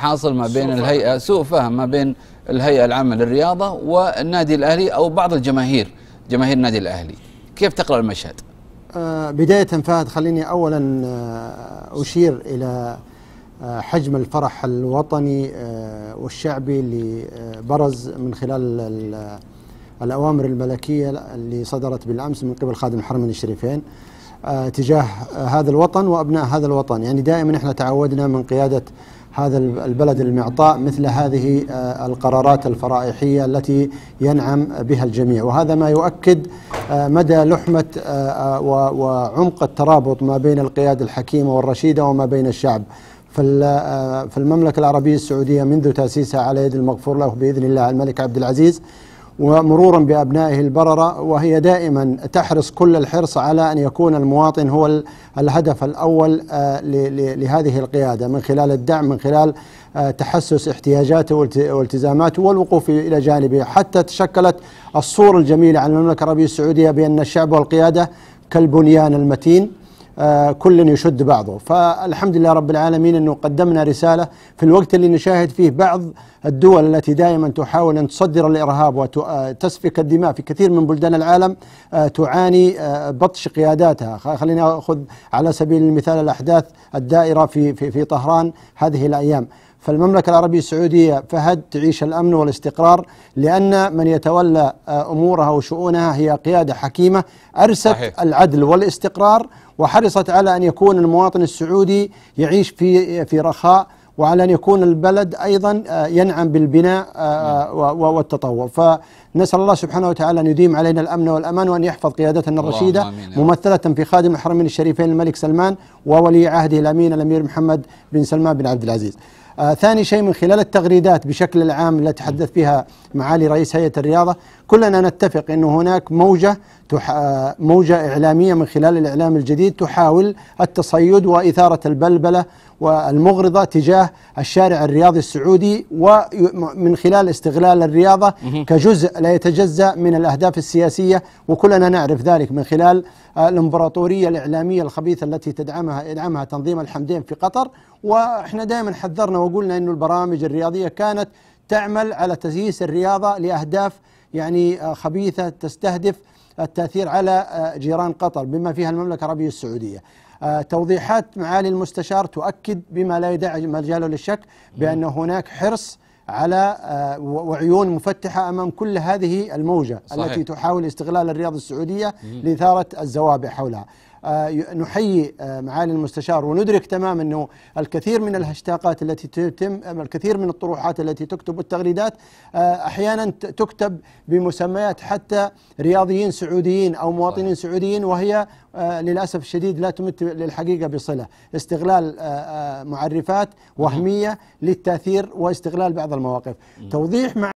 حاصل ما بين الهيئه سوء فهم ما بين الهيئه العامه للرياضه والنادي الاهلي او بعض الجماهير جماهير النادي الاهلي كيف تقرا المشهد آه، بدايه فهد خليني اولا آه، اشير الى آه، حجم الفرح الوطني والشعبي اللي برز من خلال الاوامر الملكيه اللي صدرت بالامس من قبل خادم الحرمين الشريفين تجاه هذا الوطن وابناء هذا الوطن يعني دائما احنا تعودنا من قياده هذا البلد المعطاء مثل هذه آه، القرارات الفرائحية التي ينعم بها الجميع وهذا ما يؤكد آه، مدى لحمة آه، وعمق الترابط ما بين القيادة الحكيمة والرشيدة وما بين الشعب في المملكة العربية السعودية منذ تأسيسها على يد المغفور له بإذن الله الملك عبد العزيز ومرورا بأبنائه البررة وهي دائما تحرص كل الحرص على أن يكون المواطن هو الهدف الأول آه، لهذه القيادة من خلال الدعم من خلال آه، تحسس احتياجاته والتزاماته والوقوف إلى جانبه حتى تشكلت الصورة الجميلة عن المملكة العربية السعودية بأن الشعب والقيادة كالبنيان المتين كل يشد بعضه فالحمد لله رب العالمين أنه قدمنا رسالة في الوقت اللي نشاهد فيه بعض الدول التي دائما تحاول أن تصدر الإرهاب وتسفك الدماء في كثير من بلدان العالم آه، تعاني آه، بطش قياداتها خلينا أخذ على سبيل المثال الأحداث الدائرة في, في, في طهران هذه الأيام فالمملكة العربية السعودية فهد تعيش الأمن والاستقرار لأن من يتولى آه، أمورها وشؤونها هي قيادة حكيمة أرست صحيح. العدل والاستقرار وحرصت على أن يكون المواطن السعودي يعيش في في رخاء وعلى أن يكون البلد أيضا آه، ينعم بالبناء آه، والتطور فنسأل الله سبحانه وتعالى أن يديم علينا الأمن والأمان وأن يحفظ قيادتنا الرشيدة ممثلة في خادم الحرمين الشريفين الملك سلمان وولي عهده الأمين الأمير محمد بن سلمان بن عبد العزيز آه ثاني شيء من خلال التغريدات بشكل العام التي تحدث فيها معالي رئيس هيئة الرياضة كلنا نتفق أن هناك موجة تح... آه، موجة إعلامية من خلال الإعلام الجديد تحاول التصيد وإثارة البلبلة والمغرضة تجاه الشارع الرياضي السعودي ومن خلال استغلال الرياضة كجزء لا يتجزأ من الأهداف السياسية وكلنا نعرف ذلك من خلال الإمبراطورية الإعلامية الخبيثة التي تدعمها يدعمها تنظيم الحمدين في قطر وإحنا دائما حذرنا وقلنا انه البرامج الرياضية كانت تعمل على تسييس الرياضة لأهداف يعني آه، خبيثة تستهدف التأثير على آه، جيران قطر بما فيها المملكة العربية السعودية آه، توضيحات معالي المستشار تؤكد بما لا يدع مجاله للشك بأن هناك حرص على وعيون مفتحة أمام كل هذه الموجة صحيح. التي تحاول استغلال الرياض السعودية لإثارة الزوابع حولها آه، نحيي آه، معالي المستشار وندرك تماما انه الكثير من الهاشتاقات التي تتم الكثير من الطروحات التي تكتب والتغريدات آه، احيانا تكتب بمسميات حتى رياضيين سعوديين او مواطنين سعوديين وهي للاسف الشديد لا تمت للحقيقه بصله، استغلال معرفات وهميه للتاثير واستغلال بعض المواقف، توضيح مع